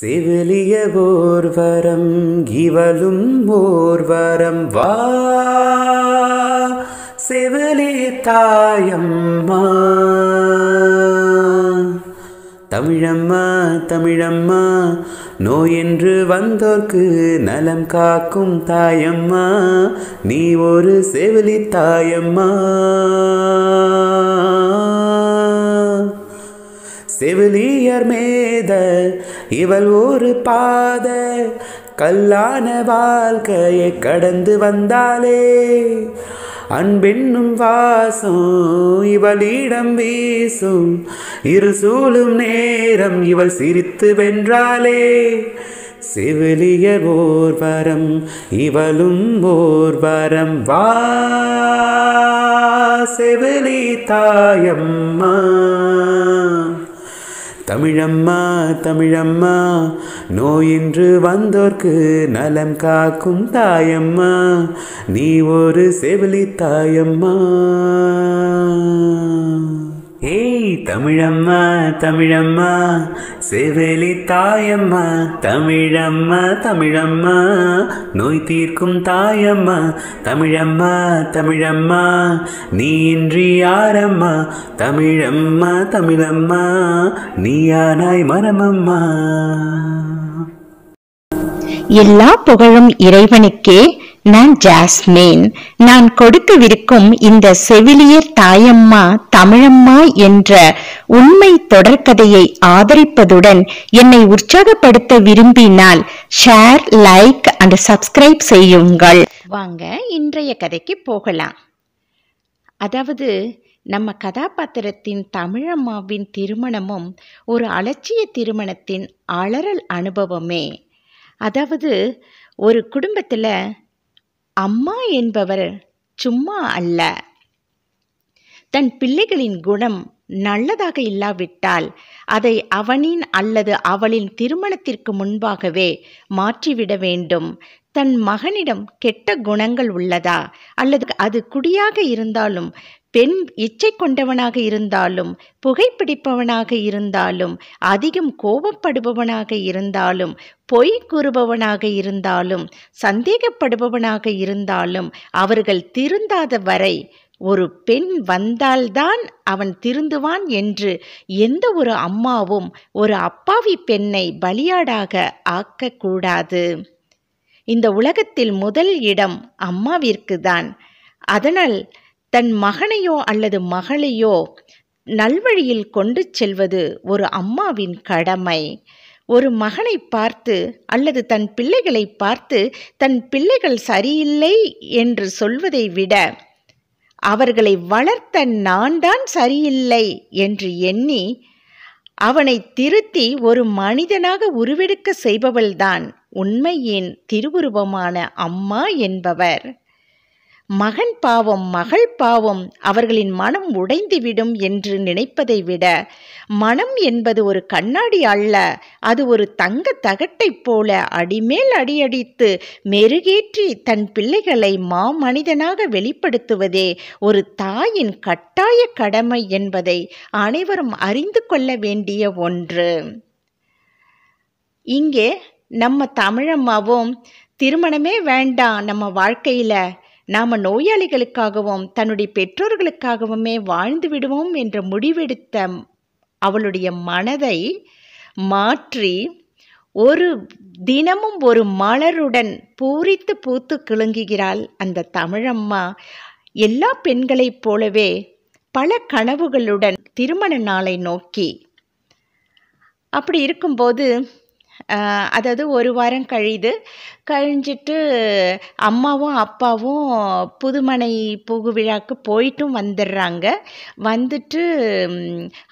செவிலிய ஓர்வரம் இவளும் ஓர்வரம் வா செவலே தாயம்மா தமிழம்மா தமிழம்மா நோயென்று வந்தோர்க்கு நலம் காக்கும் தாயம்மா நீ ஒரு செவிலி தாயம்மா செவிலியர் மேத இவள் ஒரு பாத கல்லான வாழ்க்கையை கடந்து வந்தாலே அன்பென்னும் வாசம் இவளிடம் வீசும் இரு சூழும் நேரம் இவள் சிரித்து வென்றாலே செவிலியர் ஓர்வரம் இவளும் ஓர்வரம் வா செவிலி தாயம்மா தமிழம்மா தமிழம்மா நோயின்று வந்தோர்க்கு நலம் காக்கும் தாயம்மா நீ ஒரு செவிலி தாயம்மா ஏய் தமிழம்மா தமிழம்மா செவலி தாயம்மா தமிழம்மா தமிழம்மா நோய் தீர்க்கும் தாயம்மா தமிழம்மா தமிழம்மா நீ இன்றி யாரம்மா தமிழம்மா தமிழம்மா நீயானாய் மரமம்மா எல்லா புகழும் இறைவனுக்கே நான் ஜாஸ்மின் நான் கொடுக்கவிருக்கும் இந்த செவிலியர் தாயம்மா தமிழம்மா என்ற உண்மை தொடர்கதையை ஆதரிப்பதுடன் என்னை உற்சாகப்படுத்த விரும்பினால் ஷேர் லைக் அண்ட் சப்ஸ்கிரைப் செய்யுங்கள் வாங்க இன்றைய கதைக்கு போகலாம் அதாவது நம்ம கதாபாத்திரத்தின் தமிழம்மாவின் திருமணமும் ஒரு அலட்சிய திருமணத்தின் அலறல் அனுபவமே அதாவது ஒரு குடும்பத்தில் அம்மா என்பவர் சும்மா அல்ல தன் பிள்ளைகளின் குணம் நல்லதாக இல்லாவிட்டால் அதை அவனின் அல்லது அவளின் திருமணத்திற்கு முன்பாகவே மாற்றிவிட வேண்டும் தன் மகனிடம் கெட்ட குணங்கள் உள்ளதா அல்லது அது குடியாக இருந்தாலும் பெண் இச்சை கொண்டவனாக இருந்தாலும் புகைப்பிடிப்பவனாக இருந்தாலும் அதிகம் கோபப்படுபவனாக இருந்தாலும் பொய் கூறுபவனாக இருந்தாலும் சந்தேகப்படுபவனாக இருந்தாலும் அவர்கள் திருந்தாத வரை ஒரு பெண் வந்தால்தான் அவன் திருந்துவான் என்று எந்த ஒரு அம்மாவும் ஒரு அப்பாவி பெண்ணை பலியாடாக ஆக்கக்கூடாது இந்த உலகத்தில் முதல் இடம் அம்மாவிற்கு தான் அதனால் தன் மகனையோ அல்லது மகளையோ நல்வழியில் கொண்டு செல்வது ஒரு அம்மாவின் கடமை ஒரு மகனை பார்த்து அல்லது தன் பிள்ளைகளை பார்த்து தன் பிள்ளைகள் சரியில்லை என்று சொல்வதை விட அவர்களை வளர்த்த நான் தான் சரியில்லை என்று எண்ணி அவனை திருத்தி ஒரு மனிதனாக உருவெடுக்க செய்பவள்தான் உண்மையின் திருவுருவமான அம்மா என்பவர் மகன் பாவம் மகள் பாவம் அவர்களின் மனம் உடைந்துவிடும் என்று நினைப்பதை விட மனம் என்பது ஒரு கண்ணாடி அல்ல அது ஒரு தங்க தகட்டைப் போல அடிமேல் அடியடித்து மெருகேற்றி தன் பிள்ளைகளை மாமனிதனாக வெளிப்படுத்துவதே ஒரு தாயின் கட்டாய கடமை என்பதை அனைவரும் அறிந்து கொள்ள வேண்டிய ஒன்று இங்கே நம்ம தமிழம்மாவும் திருமணமே வேண்டாம் நம்ம வாழ்க்கையில் நாம் நோயாளிகளுக்காகவும் தன்னுடைய பெற்றோர்களுக்காகவுமே வாழ்ந்து விடுவோம் என்ற முடிவெடுத்த அவளுடைய மனதை மாற்றி ஒரு தினமும் ஒரு மலருடன் பூரித்து பூத்து கிளங்குகிறாள் அந்த தமிழம்மா எல்லா பெண்களைப் போலவே பல கனவுகளுடன் திருமண நாளை நோக்கி அப்படி இருக்கும்போது அதாவது ஒரு வாரம் கழியுது கழிஞ்சிட்டு அம்மாவும் அப்பாவும் புதுமனை புகு விழாவுக்கு போயிட்டும் வந்துடுறாங்க வந்துட்டு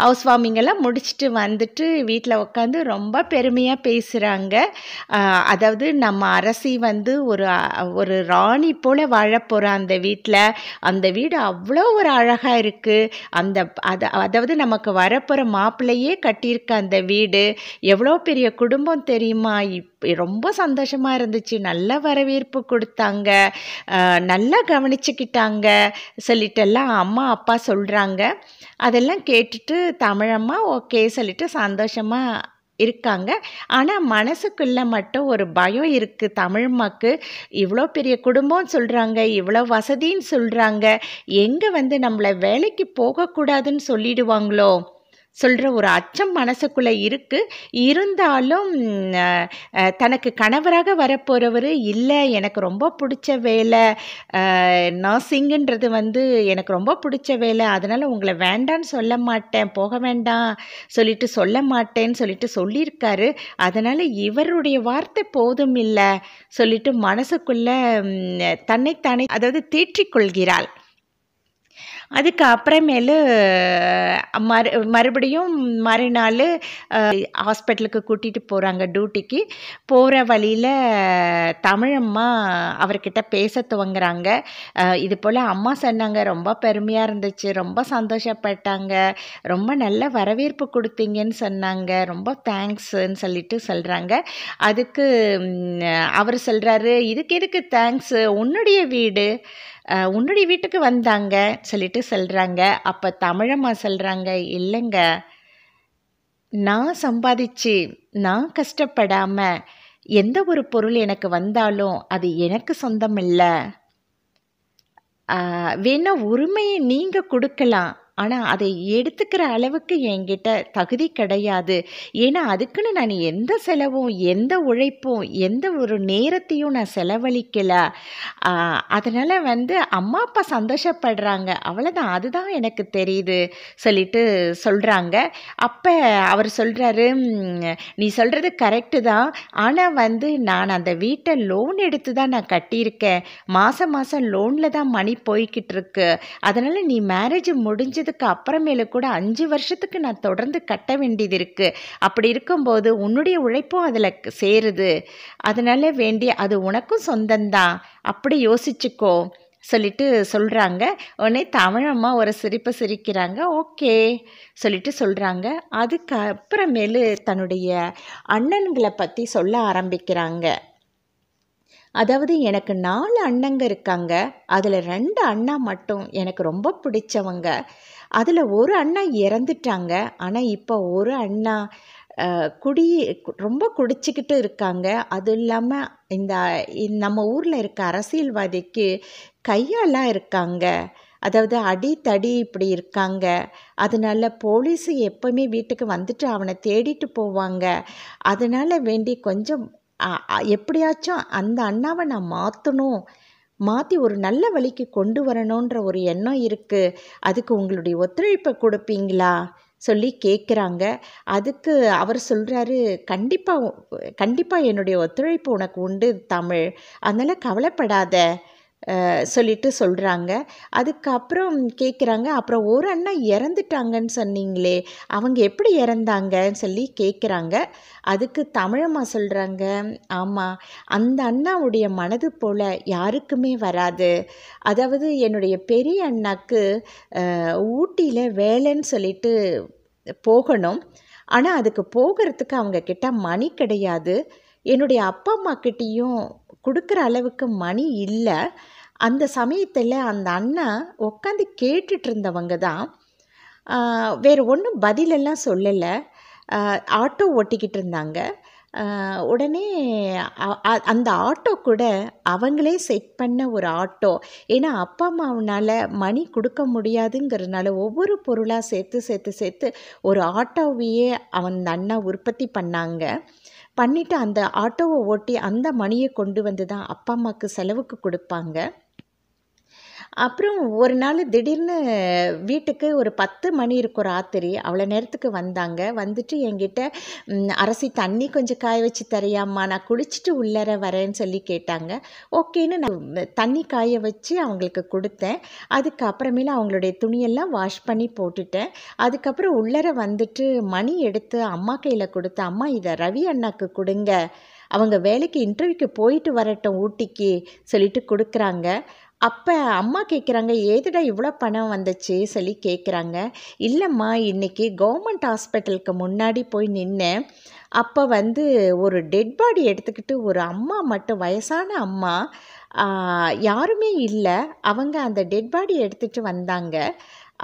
ஹவுஸ் வார்மிங்கெல்லாம் முடிச்சுட்டு வந்துட்டு வீட்டில் உட்காந்து ரொம்ப பெருமையாக பேசுகிறாங்க அதாவது நம்ம அரசி வந்து ஒரு ஒரு ராணி போல் வாழப்போகிற அந்த வீட்டில் அந்த வீடு அவ்வளோ ஒரு அழகாக இருக்குது அந்த அதாவது நமக்கு வரப்போகிற மாப்பிள்ளையே கட்டியிருக்க அந்த வீடு எவ்வளோ பெரிய குடும்பம் குடும்பம் தெரியுமா இப் ரொம்ப சந்தோஷமாக இருந்துச்சு நல்ல வரவேற்பு கொடுத்தாங்க நல்லா கவனிச்சுக்கிட்டாங்க சொல்லிட்டு எல்லாம் அம்மா அப்பா சொல்கிறாங்க அதெல்லாம் கேட்டுட்டு தமிழம்மா ஓகே சொல்லிட்டு சந்தோஷமாக இருக்காங்க ஆனால் மனசுக்குள்ளே மட்டும் ஒரு பயம் இருக்குது தமிழ்மாக்கு இவ்வளோ பெரிய குடும்பம்னு சொல்கிறாங்க இவ்வளோ வசதின்னு சொல்கிறாங்க எங்கே வந்து நம்மளை வேலைக்கு போகக்கூடாதுன்னு சொல்லிடுவாங்களோ சொல்கிற ஒரு அச்சம் மனசுக்குள்ளே இருக்குது இருந்தாலும் தனக்கு கணவராக வரப்போகிறவர் இல்லை எனக்கு ரொம்ப பிடிச்ச வேலை நர்சிங்குன்றது வந்து எனக்கு ரொம்ப பிடிச்ச வேலை அதனால் உங்களை வேண்டான்னு சொல்ல மாட்டேன் போக வேண்டாம் சொல்லிட்டு சொல்ல மாட்டேன்னு சொல்லிட்டு சொல்லியிருக்காரு அதனால் இவருடைய வார்த்தை போதும் இல்லை சொல்லிட்டு மனசுக்குள்ளே தன்னைத்தானே அதாவது தீற்றிக்கொள்கிறாள் அதுக்கு அப்புறமேலு மறு மறுபடியும் மறுநாள் ஹாஸ்பிட்டலுக்கு கூட்டிகிட்டு போகிறாங்க டியூட்டிக்கு போகிற வழியில் தமிழம்மா அவர்கிட்ட பேச துவங்குறாங்க இது போல் அம்மா சொன்னாங்க ரொம்ப பெருமையாக இருந்துச்சு ரொம்ப சந்தோஷப்பட்டாங்க ரொம்ப நல்ல வரவேற்பு கொடுத்தீங்கன்னு சொன்னாங்க ரொம்ப தேங்க்ஸ்ன்னு சொல்லிட்டு சொல்கிறாங்க அதுக்கு அவர் சொல்கிறாரு இதுக்கு எதுக்கு தேங்க்ஸு உன்னுடைய வீடு உன்னுடைய வீட்டுக்கு வந்தாங்க சொல்லிட்டு சொல்கிறாங்க அப்போ தமிழம்மா சொல்கிறாங்க இல்லைங்க நான் சம்பாதிச்சு நான் கஷ்டப்படாமல் எந்த ஒரு பொருள் எனக்கு வந்தாலும் அது எனக்கு சொந்தம் இல்லை வேணால் உரிமையை நீங்கள் கொடுக்கலாம் ஆனால் அதை எடுத்துக்கிற அளவுக்கு என்கிட்ட தகுதி கிடையாது ஏன்னா அதுக்குன்னு நான் எந்த செலவும் எந்த உழைப்பும் எந்த ஒரு நேரத்தையும் நான் செலவழிக்கலை அதனால் வந்து அம்மா அப்பா சந்தோஷப்படுறாங்க அவ்வளோதான் அதுதான் எனக்கு தெரியுது சொல்லிட்டு சொல்கிறாங்க அப்போ அவர் சொல்கிறாரு நீ சொல்கிறது கரெக்டு தான் ஆனால் வந்து நான் அந்த வீட்டை லோன் எடுத்து தான் நான் கட்டியிருக்கேன் மாதம் மாதம் லோனில் தான் மணி போய்கிட்டு இருக்கு அதனால் நீ மேரேஜ் முடிஞ்சது முடிஞ்சதுக்கு அப்புறமேலு கூட அஞ்சு வருஷத்துக்கு நான் தொடர்ந்து கட்ட வேண்டியது இருக்குது அப்படி இருக்கும்போது உன்னுடைய உழைப்பும் அதில் சேருது அதனால வேண்டி அது உனக்கும் சொந்தந்தான் அப்படி யோசிச்சுக்கோ சொல்லிட்டு சொல்கிறாங்க உடனே தமிழம்மா ஒரு சிரிப்பை சிரிக்கிறாங்க ஓகே சொல்லிட்டு சொல்கிறாங்க அதுக்கு அப்புறமேலு தன்னுடைய அண்ணன்களை பற்றி சொல்ல ஆரம்பிக்கிறாங்க அதாவது எனக்கு நாலு அண்ணங்க இருக்காங்க அதில் ரெண்டு அண்ணா மட்டும் எனக்கு ரொம்ப பிடிச்சவங்க அதில் ஒரு அண்ணா இறந்துட்டாங்க ஆனால் இப்போ ஒரு அண்ணா குடி ரொம்ப குடிச்சிக்கிட்டு இருக்காங்க அது இல்லாமல் இந்த நம்ம ஊரில் இருக்க அரசியல்வாதிக்கு கையாலாம் இருக்காங்க அதாவது அடி தடி இப்படி இருக்காங்க அதனால போலீஸு எப்போவுமே வீட்டுக்கு வந்துட்டு அவனை தேடிட்டு போவாங்க அதனால் வேண்டி கொஞ்சம் எப்படியாச்சும் அந்த அண்ணாவை நான் மாற்றணும் மாற்றி ஒரு நல்ல வழிக்கு கொண்டு வரணுன்ற ஒரு எண்ணம் இருக்குது அதுக்கு உங்களுடைய ஒத்துழைப்பை கொடுப்பீங்களா சொல்லி கேட்குறாங்க அதுக்கு அவர் சொல்கிறாரு கண்டிப்பாக கண்டிப்பாக என்னுடைய ஒத்துழைப்பு உனக்கு உண்டு தமிழ் அதனால் கவலைப்படாத சொல்லிட்டு சொல்கிறாங்க அதுக்கப்புறம் கேட்குறாங்க அப்புறம் ஒரு அண்ணா இறந்துட்டாங்கன்னு சொன்னீங்களே அவங்க எப்படி இறந்தாங்கன்னு சொல்லி கேட்குறாங்க அதுக்கு தமிழம்மா சொல்கிறாங்க ஆமாம் அந்த அண்ணாவுடைய மனது போல் யாருக்குமே வராது அதாவது என்னுடைய பெரிய அண்ணாக்கு ஊட்டியில் வேலைன்னு சொல்லிட்டு போகணும் ஆனால் அதுக்கு போகிறதுக்கு அவங்கக்கிட்ட மணி கிடையாது என்னுடைய அப்பா அம்மா கிட்டேயும் கொடுக்குற அளவுக்கு மணி இல்லை அந்த சமயத்தில் அந்த அண்ணன் உட்காந்து கேட்டுட்டு இருந்தவங்க தான் வேறு ஒன்றும் பதிலெல்லாம் சொல்லலை ஆட்டோ ஓட்டிக்கிட்டு இருந்தாங்க உடனே அந்த ஆட்டோ கூட அவங்களே செட் பண்ண ஒரு ஆட்டோ ஏன்னா அப்பா அம்மாவனால் மணி கொடுக்க முடியாதுங்கிறதுனால ஒவ்வொரு பொருளாக சேர்த்து சேர்த்து சேர்த்து ஒரு ஆட்டோவையே அவன் அண்ணா உற்பத்தி பண்ணாங்க பண்ணிவிட்டு அந்த ஆட்டோவை ஓட்டி அந்த மணியை கொண்டு வந்து தான் அப்பா அம்மாவுக்கு செலவுக்கு கொடுப்பாங்க அப்புறம் ஒரு நாள் திடீர்னு வீட்டுக்கு ஒரு பத்து மணி இருக்கும் ராத்திரி அவ்வளோ நேரத்துக்கு வந்தாங்க வந்துட்டு என்கிட்ட அரசி தண்ணி கொஞ்சம் காய வச்சு தரையாம்மா நான் குளிச்சுட்டு உள்ளர வரேன்னு சொல்லி கேட்டாங்க ஓகேன்னு நான் தண்ணி காய வச்சு அவங்களுக்கு கொடுத்தேன் அதுக்கப்புறமேல அவங்களுடைய துணியெல்லாம் வாஷ் பண்ணி போட்டுட்டேன் அதுக்கப்புறம் உள்ளர வந்துட்டு மணி எடுத்து அம்மா கையில் கொடுத்து அம்மா இதை ரவி அண்ணாக்கு கொடுங்க அவங்க வேலைக்கு இன்டர்வியூக்கு போயிட்டு வரட்டும் ஊட்டிக்கு சொல்லிட்டு கொடுக்குறாங்க அப்போ அம்மா கேட்குறாங்க ஏதுடா இவ்வளோ பணம் வந்துச்சு சொல்லி கேட்குறாங்க இல்லைம்மா இன்றைக்கி கவர்மெண்ட் ஹாஸ்பிட்டலுக்கு முன்னாடி போய் நின்றேன் அப்போ வந்து ஒரு டெட் பாடி எடுத்துக்கிட்டு ஒரு அம்மா மட்டும் வயசான அம்மா யாருமே இல்லை அவங்க அந்த டெட் பாடி எடுத்துகிட்டு வந்தாங்க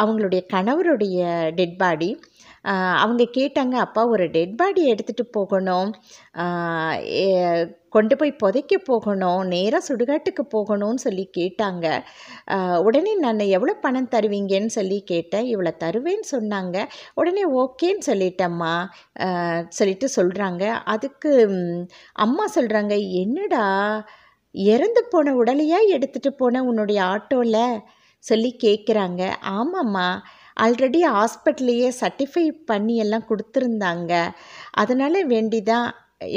அவங்களுடைய கணவருடைய டெட் பாடி அவங்க கேட்டாங்க அப்பா ஒரு டெட் பாடி எடுத்துகிட்டு போகணும் கொண்டு போய் புதைக்க போகணும் நேராக சுடுகாட்டுக்கு போகணும்னு சொல்லி கேட்டாங்க உடனே நான் எவ்வளோ பணம் தருவீங்கன்னு சொல்லி கேட்டேன் இவ்வளோ தருவேன்னு சொன்னாங்க உடனே ஓகேன்னு சொல்லிட்டம்மா சொல்லிட்டு சொல்கிறாங்க அதுக்கு அம்மா சொல்கிறாங்க என்னடா இறந்து போன உடலையாக எடுத்துகிட்டு போன உன்னுடைய ஆட்டோவில் சொல்லி கேட்குறாங்க ஆமாம்மா ஆல்ரெடி ஹாஸ்பிட்டல்லையே சர்டிஃபை பண்ணி எல்லாம் கொடுத்துருந்தாங்க அதனால் வேண்டி தான்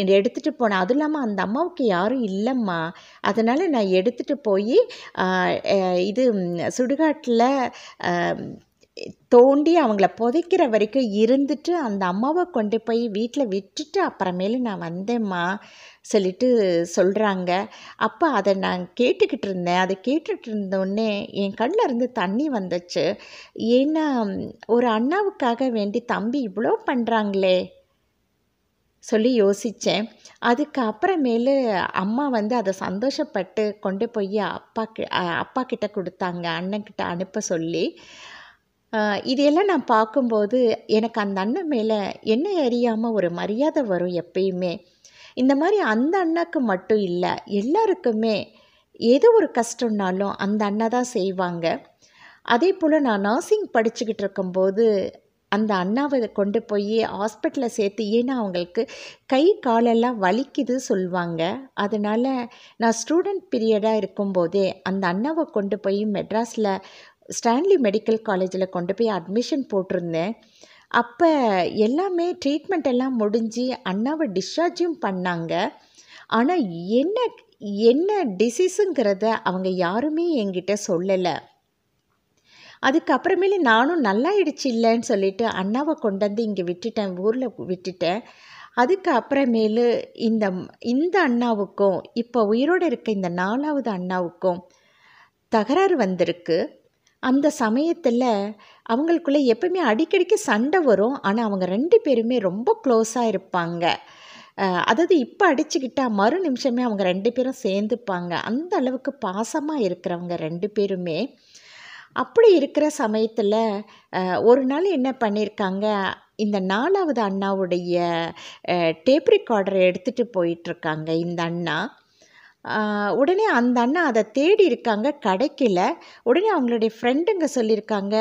எடுத்துகிட்டு போனேன் அதுவும் இல்லாமல் அந்த அம்மாவுக்கு யாரும் இல்லைம்மா அதனால் நான் எடுத்துகிட்டு போய் இது சுடுகாட்டில் தோண்டி அவங்கள புதைக்கிற வரைக்கும் இருந்துட்டு அந்த அம்மாவை கொண்டு போய் வீட்டில் விட்டுட்டு அப்புறமேலு நான் வந்தேம்மா சொல்லிட்டு சொல்கிறாங்க அப்போ அதை நான் கேட்டுக்கிட்டு இருந்தேன் அதை கேட்டுட்டு இருந்தோடனே என் கண்ணில் இருந்து தண்ணி வந்துச்சு ஏன்னா ஒரு அண்ணாவுக்காக வேண்டி தம்பி இவ்வளோ பண்ணுறாங்களே சொல்லி யோசித்தேன் அதுக்கு அப்புறமேல அம்மா வந்து அதை சந்தோஷப்பட்டு கொண்டு போய் அப்பா அப்பா கிட்ட கொடுத்தாங்க அண்ணன்கிட்ட அனுப்ப சொல்லி இதையெல்லாம் நான் பார்க்கும்போது எனக்கு அந்த அண்ணன் மேலே என்ன அறியாமல் ஒரு மரியாதை வரும் எப்பயுமே இந்த மாதிரி அந்த அண்ணாக்கு மட்டும் இல்லை எல்லாருக்குமே ஏதோ ஒரு கஷ்டம்னாலும் அந்த அண்ணா தான் செய்வாங்க அதே போல் நான் நர்சிங் படிச்சுக்கிட்டு இருக்கும்போது அந்த அண்ணாவை கொண்டு போய் ஹாஸ்பிட்டலில் சேர்த்து ஏன்னா அவங்களுக்கு கை காலெல்லாம் வலிக்குது சொல்லுவாங்க அதனால் நான் ஸ்டூடெண்ட் பீரியடாக இருக்கும்போதே அந்த அண்ணாவை கொண்டு போய் மெட்ராஸில் ஸ்டான்லி மெடிக்கல் காலேஜில் கொண்டு போய் அட்மிஷன் போட்டிருந்தேன் அப்போ எல்லாமே ட்ரீட்மெண்ட் எல்லாம் முடிஞ்சு அண்ணாவை டிஸ்சார்ஜும் பண்ணாங்க ஆனால் என்ன என்ன டிசீஸுங்கிறத அவங்க யாருமே என்கிட்ட சொல்லலை அதுக்கப்புறமேலி நானும் நல்லாயிடுச்சு இல்லைன்னு சொல்லிவிட்டு அண்ணாவை கொண்டு வந்து இங்கே விட்டுட்டேன் ஊரில் விட்டுட்டேன் அதுக்கு அப்புறமேலு இந்த இந்த அண்ணாவுக்கும் இப்போ உயிரோடு இருக்க இந்த நாலாவது அண்ணாவுக்கும் தகராறு வந்திருக்கு அந்த சமயத்தில் அவங்களுக்குள்ளே எப்பவுமே அடிக்கடிக்கு சண்டை வரும் ஆனால் அவங்க ரெண்டு பேருமே ரொம்ப க்ளோஸாக இருப்பாங்க அதாவது இப்போ அடிச்சுக்கிட்டால் மறு நிமிஷமே அவங்க ரெண்டு பேரும் சேர்ந்துப்பாங்க அந்த அளவுக்கு பாசமாக இருக்கிறவங்க ரெண்டு பேருமே அப்படி இருக்கிற சமயத்தில் ஒரு நாள் என்ன பண்ணியிருக்காங்க இந்த நாலாவது அண்ணாவுடைய டேப் ரெக்கார்டரை எடுத்துகிட்டு போயிட்டுருக்காங்க இந்த அண்ணா உடனே அந்த அண்ணா அதை தேடி இருக்காங்க கிடைக்கல உடனே அவங்களுடைய ஃப்ரெண்டுங்க சொல்லியிருக்காங்க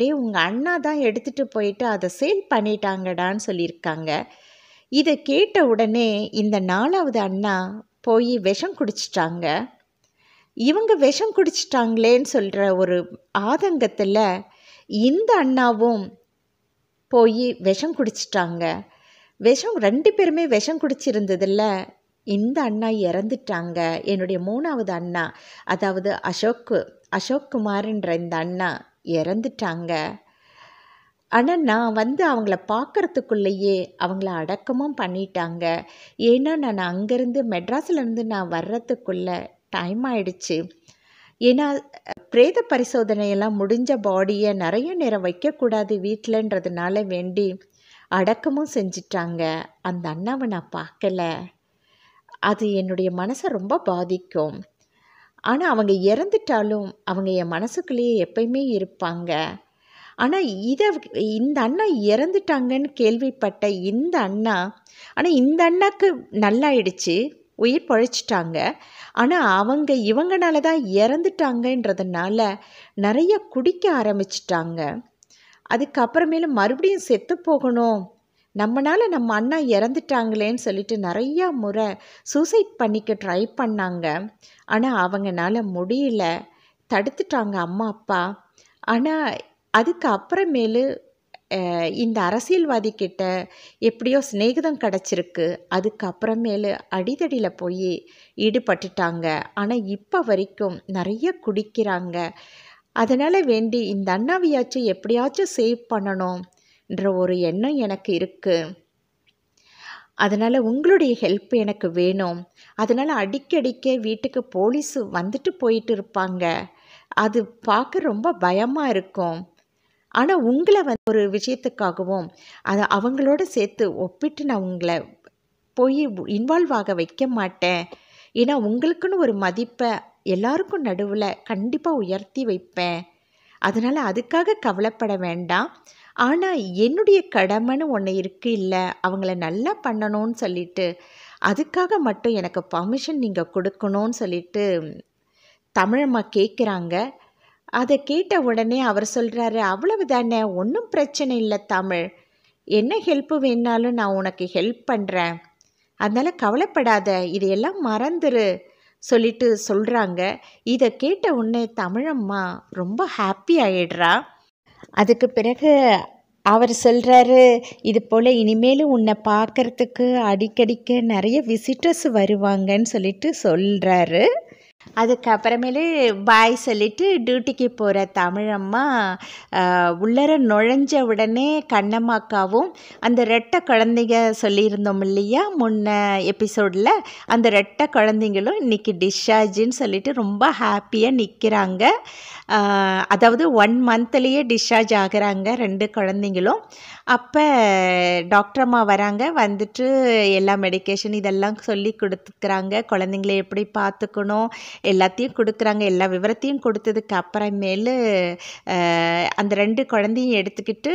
டே உங்கள் அண்ணா தான் எடுத்துகிட்டு போயிட்டு அதை சேல் பண்ணிட்டாங்கடான்னு சொல்லியிருக்காங்க இதை கேட்ட உடனே இந்த நாலாவது அண்ணா போய் விஷம் குடிச்சிட்டாங்க இவங்க விஷம் குடிச்சிட்டாங்களேன்னு சொல்கிற ஒரு ஆதங்கத்தில் இந்த அண்ணாவும் போய் விஷம் குடிச்சிட்டாங்க விஷம் ரெண்டு பேருமே விஷம் குடிச்சிருந்ததில்ல இந்த அண்ணா இறந்துட்டாங்க என்னுடைய மூணாவது அண்ணா அதாவது அசோக்கு அசோக் குமார்ன்ற இந்த அண்ணா இறந்துட்டாங்க ஆனால் நான் வந்து அவங்கள பார்க்குறதுக்குள்ளேயே அவங்கள அடக்கமும் பண்ணிட்டாங்க ஏன்னா நான் அங்கேருந்து மெட்ராஸ்லேருந்து நான் வர்றதுக்குள்ளே டைம் ஆயிடுச்சு ஏன்னா பிரேத பரிசோதனையெல்லாம் முடிஞ்ச பாடியை நிறைய நேரம் வைக்கக்கூடாது வீட்டிலன்றதுனால வேண்டி அடக்கமும் செஞ்சிட்டாங்க அந்த அண்ணாவை நான் பார்க்கல அது என்னுடைய மனசை ரொம்ப பாதிக்கும் ஆனால் அவங்க இறந்துட்டாலும் அவங்க என் மனசுக்குள்ளேயே எப்பயுமே இருப்பாங்க ஆனால் இதை இந்த அண்ணா இறந்துட்டாங்கன்னு கேள்விப்பட்ட இந்த அண்ணா ஆனால் இந்த அண்ணாக்கு நல்லாயிடுச்சு உயிர் பழிச்சிட்டாங்க ஆனால் அவங்க இவங்கனால தான் இறந்துட்டாங்கன்றதுனால நிறைய குடிக்க ஆரம்பிச்சிட்டாங்க அதுக்கப்புறமேல மறுபடியும் செத்து போகணும் நம்மனால் நம்ம அண்ணா இறந்துட்டாங்களேன்னு சொல்லிட்டு நிறையா முறை சூசைட் பண்ணிக்க ட்ரை பண்ணாங்க ஆனால் அவங்கனால முடியல தடுத்துட்டாங்க அம்மா அப்பா ஆனால் அதுக்கு அப்புறமேலு இந்த அரசியல்வாதி கிட்ட எப்படியோ சிநேகிதம் கிடச்சிருக்கு அதுக்கப்புறமேலு அடிதடியில் போய் ஈடுபட்டுட்டாங்க ஆனால் இப்போ வரைக்கும் நிறைய குடிக்கிறாங்க அதனால் வேண்டி இந்த அண்ணாவியாச்சும் எப்படியாச்சும் சேவ் பண்ணணும்ன்ற ஒரு எண்ணம் எனக்கு இருக்குது அதனால் உங்களுடைய ஹெல்ப் எனக்கு வேணும் அதனால் அடிக்கடிக்கே வீட்டுக்கு போலீஸு வந்துட்டு போயிட்டு இருப்பாங்க அது பார்க்க ரொம்ப பயமாக இருக்கும் ஆனால் உங்களை வந்து ஒரு விஷயத்துக்காகவும் அதை அவங்களோட சேர்த்து ஒப்பிட்டு நான் உங்களை போய் இன்வால்வ் ஆக வைக்க மாட்டேன் ஏன்னா உங்களுக்குன்னு ஒரு மதிப்பை எல்லாருக்கும் நடுவில் கண்டிப்பாக உயர்த்தி வைப்பேன் அதனால் அதுக்காக கவலைப்பட வேண்டாம் ஆனால் என்னுடைய கடமைன்னு ஒன்று இருக்குது இல்லை அவங்கள நல்லா பண்ணணும்னு சொல்லிட்டு அதுக்காக மட்டும் எனக்கு பர்மிஷன் நீங்கள் கொடுக்கணும்னு சொல்லிட்டு தமிழம்மா கேட்குறாங்க அதை கேட்ட உடனே அவர் சொல்கிறாரு அவ்வளவு தானே ஒன்றும் பிரச்சனை இல்லை தமிழ் என்ன ஹெல்ப்பு வேணாலும் நான் உனக்கு ஹெல்ப் பண்ணுறேன் அதனால் கவலைப்படாத இதையெல்லாம் மறந்துரு சொல்லிட்டு சொல்கிறாங்க இதை கேட்ட உடனே தமிழம்மா ரொம்ப ஹாப்பி ஆகிடுறா அதுக்கு பிறகு அவர் சொல்கிறாரு இது போல் இனிமேல் உன்னை பார்க்குறதுக்கு அடிக்கடிக்க நிறைய விசிட்டர்ஸ் வருவாங்கன்னு சொல்லிட்டு சொல்கிறாரு அதுக்கப்புறமேலு பாய் சொல்லிவிட்டு டியூட்டிக்கு போகிற தமிழம்மா உள்ளார நுழைஞ்ச உடனே கண்ணம்மாக்காவும் அந்த ரெட்டை குழந்தைங்க சொல்லியிருந்தோம் இல்லையா முன்ன எபிசோடில் அந்த ரெட்டை குழந்தைங்களும் இன்றைக்கி டிஷ்சார்ஜின்னு சொல்லிட்டு ரொம்ப ஹாப்பியாக நிற்கிறாங்க அதாவது ஒன் மந்த்லேயே டிஷ்சார்ஜ் ஆகிறாங்க ரெண்டு குழந்தைங்களும் அப்போ டாக்டர் அம்மா வராங்க வந்துட்டு எல்லா மெடிக்கேஷன் இதெல்லாம் சொல்லி கொடுத்துக்கிறாங்க குழந்தைங்கள எப்படி பார்த்துக்கணும் எல்லாத்தையும் கொடுக்குறாங்க எல்லா விவரத்தையும் கொடுத்ததுக்கு அப்புறமேலு அந்த ரெண்டு குழந்தையும் எடுத்துக்கிட்டு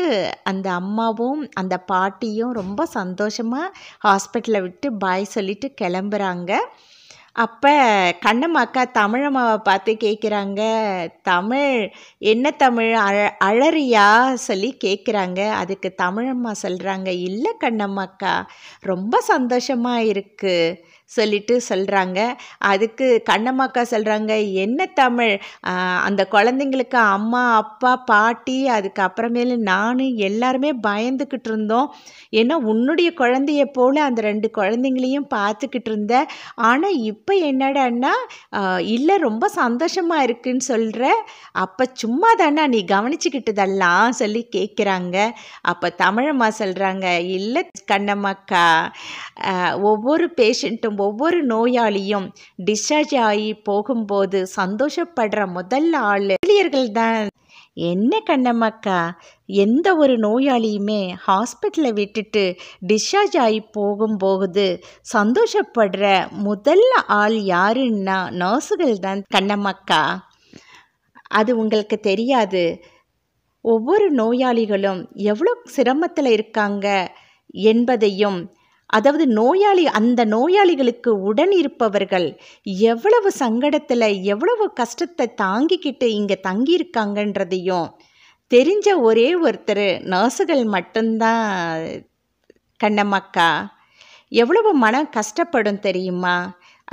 அந்த அம்மாவும் அந்த பாட்டியும் ரொம்ப சந்தோஷமாக ஹாஸ்பிட்டலை விட்டு பாய் சொல்லிவிட்டு கிளம்புறாங்க அப்போ கண்ணம்மாக்கா தமிழம்மாவை பார்த்து கேட்குறாங்க தமிழ் என்ன தமிழ் அழ அழறியா சொல்லி கேட்குறாங்க அதுக்கு தமிழம்மா சொல்கிறாங்க இல்லை கண்ணம்மாக்கா ரொம்ப சந்தோஷமாக இருக்குது சொல்லிட்டு சொல்கிறாங்க அதுக்கு கண்ணம்மாக்கா சொல்கிறாங்க என்ன தமிழ் அந்த குழந்தைங்களுக்கு அம்மா அப்பா பாட்டி அதுக்கப்புறமேலு நான் எல்லாருமே பயந்துக்கிட்டு இருந்தோம் ஏன்னா உன்னுடைய குழந்தைய போல் அந்த ரெண்டு குழந்தைங்களையும் பார்த்துக்கிட்டு இருந்த ஆனால் இப்போ என்னடன்னா இல்லை ரொம்ப சந்தோஷமாக இருக்குன்னு சொல்கிற அப்போ சும்மா தானே நீ கவனிச்சுக்கிட்டதெல்லாம் சொல்லி கேட்குறாங்க அப்போ தமிழம்மா சொல்கிறாங்க இல்லை கண்ணம்மாக்கா ஒவ்வொரு பேஷண்ட்டும் ஒவ்வொரு நோயாளியும் டிஸ்சார்ஜ் ஆகி போகும்போது சந்தோஷப்படுற முதல் ஆள் செவிலியர்கள் தான் என்ன கண்ணம்மாக்கா எந்த ஒரு நோயாளியுமே ஹாஸ்பிட்டலை விட்டுட்டு டிஸ்சார்ஜ் ஆகி போகும்போது சந்தோஷப்படுற முதல் ஆள் யாருன்னா நர்ஸுகள் தான் கண்ணம்மாக்கா அது உங்களுக்கு தெரியாது ஒவ்வொரு நோயாளிகளும் எவ்வளோ சிரமத்தில் இருக்காங்க என்பதையும் அதாவது நோயாளி அந்த நோயாளிகளுக்கு உடன் இருப்பவர்கள் எவ்வளவு சங்கடத்தில் எவ்வளவு கஷ்டத்தை தாங்கிக்கிட்டு இங்கே தங்கியிருக்காங்கன்றதையும் தெரிஞ்ச ஒரே ஒருத்தர் நர்ஸுகள் மட்டும்தான் கண்ணம்மாக்கா எவ்வளவு மனம் கஷ்டப்படும் தெரியுமா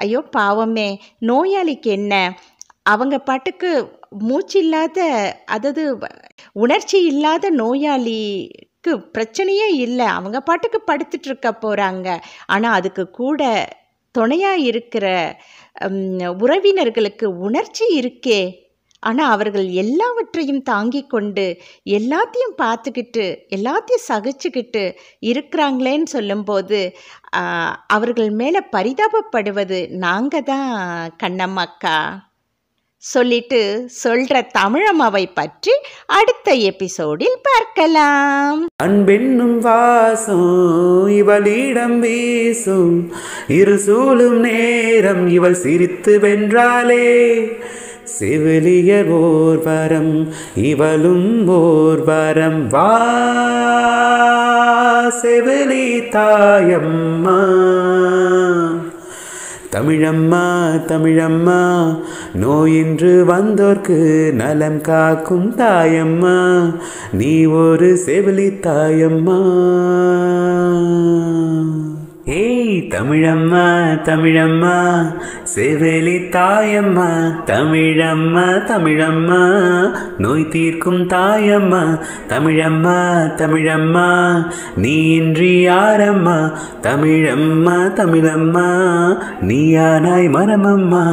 ஐயோ பாவமே நோயாளிக்கு என்ன அவங்க பாட்டுக்கு மூச்சு இல்லாத அதாவது உணர்ச்சி இல்லாத நோயாளி அவங்களுக்கு பிரச்சனையே இல்லை அவங்க பாட்டுக்கு படுத்துட்டு இருக்க போகிறாங்க ஆனால் அதுக்கு கூட துணையாக இருக்கிற உறவினர்களுக்கு உணர்ச்சி இருக்கே ஆனால் அவர்கள் எல்லாவற்றையும் தாங்கி கொண்டு எல்லாத்தையும் பார்த்துக்கிட்டு எல்லாத்தையும் சகிச்சுக்கிட்டு இருக்கிறாங்களேன்னு சொல்லும்போது அவர்கள் மேலே பரிதாபப்படுவது நாங்கள் தான் கண்ணம்மாக்கா சொல்லிட்டு சொல்ற தமிழமாவை பற்றி அடுத்த எபிசோடில் பார்க்கலாம் அன்பென்னும் வாசம் இவளிடம் வீசும் இரு சூழும் நேரம் இவள் சிரித்து வென்றாலே செவிலியர் ஓர்வரம் இவளும் ஓர்வரம் வா செவிலி தாயம்மா தமிழம்மா தமிழம்மா நோயின்று வந்தோர்க்கு நலம் காக்கும் தாயம்மா நீ ஒரு செவிலி தாயம்மா ஏய் தமிழம்மா தமிழம்மா செவலி தாயம்மா தமிழம்மா தமிழம்மா நோய் தீர்க்கும் தாயம்மா தமிழம்மா தமிழம்மா நீ இன்றி யாரம்மா தமிழம்மா தமிழம்மா நீயானாய் மரமம்மா